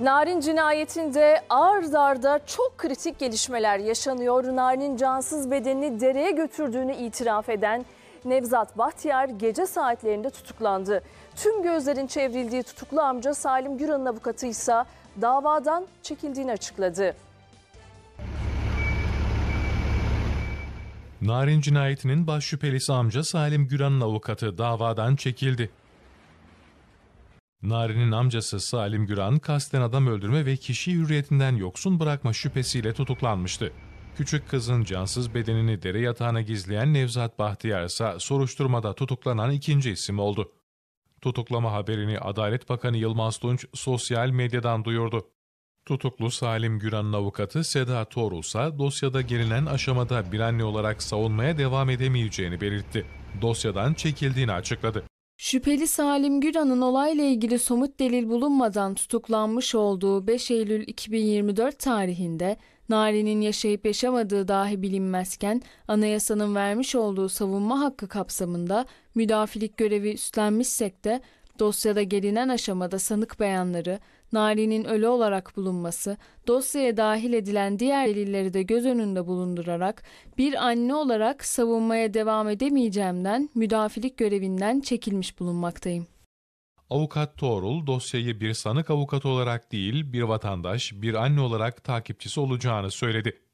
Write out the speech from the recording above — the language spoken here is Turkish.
Narin cinayetinde ard arda çok kritik gelişmeler yaşanıyor. Narin'in cansız bedenini dereye götürdüğünü itiraf eden Nevzat Bahtiyar gece saatlerinde tutuklandı. Tüm gözlerin çevrildiği tutuklu amca Salim Güran'ın avukatı ise davadan çekildiğini açıkladı. Narin cinayetinin baş şüphelisi amca Salim Güran'ın avukatı davadan çekildi. Nari'nin amcası Salim Güran kasten adam öldürme ve kişi hürriyetinden yoksun bırakma şüphesiyle tutuklanmıştı. Küçük kızın cansız bedenini dere yatağına gizleyen Nevzat Bahtiyar ise soruşturmada tutuklanan ikinci isim oldu. Tutuklama haberini Adalet Bakanı Yılmaz Tunç sosyal medyadan duyurdu. Tutuklu Salim Güran'ın avukatı Seda Torul ise dosyada gelinen aşamada bir anne olarak savunmaya devam edemeyeceğini belirtti. Dosyadan çekildiğini açıkladı. Şüpheli Salim Güran'ın olayla ilgili somut delil bulunmadan tutuklanmış olduğu 5 Eylül 2024 tarihinde Nari'nin yaşayıp yaşamadığı dahi bilinmezken anayasanın vermiş olduğu savunma hakkı kapsamında müdafilik görevi üstlenmişsek de Dosyada gelinen aşamada sanık beyanları, Nari'nin ölü olarak bulunması, dosyaya dahil edilen diğer delilleri de göz önünde bulundurarak bir anne olarak savunmaya devam edemeyeceğimden müdafilik görevinden çekilmiş bulunmaktayım. Avukat Tuğrul dosyayı bir sanık avukat olarak değil bir vatandaş, bir anne olarak takipçisi olacağını söyledi.